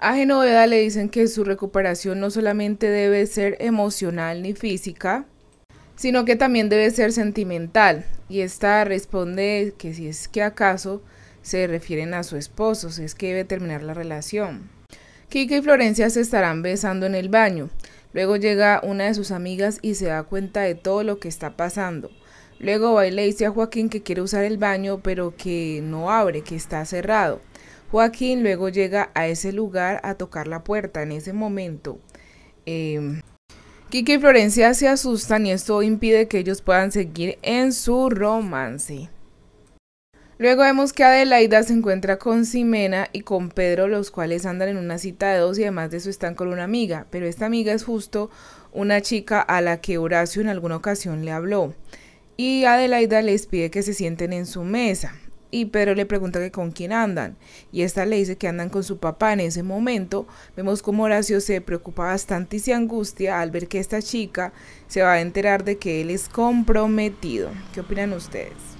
A ah, Genoveda le dicen que su recuperación no solamente debe ser emocional ni física, sino que también debe ser sentimental. Y esta responde que si es que acaso se refieren a su esposo, si es que debe terminar la relación. Kika y Florencia se estarán besando en el baño. Luego llega una de sus amigas y se da cuenta de todo lo que está pasando. Luego va y le dice a Joaquín que quiere usar el baño, pero que no abre, que está cerrado. Joaquín luego llega a ese lugar a tocar la puerta en ese momento. Kiki em, y Florencia se asustan y esto impide que ellos puedan seguir en su romance. Luego vemos que Adelaida se encuentra con Simena y con Pedro, los cuales andan en una cita de dos y además de eso están con una amiga, pero esta amiga es justo una chica a la que Horacio en alguna ocasión le habló. Y Adelaida les pide que se sienten en su mesa y Pedro le pregunta que con quién andan, y esta le dice que andan con su papá en ese momento. Vemos como Horacio se preocupa bastante y se angustia al ver que esta chica se va a enterar de que él es comprometido. ¿Qué opinan ustedes?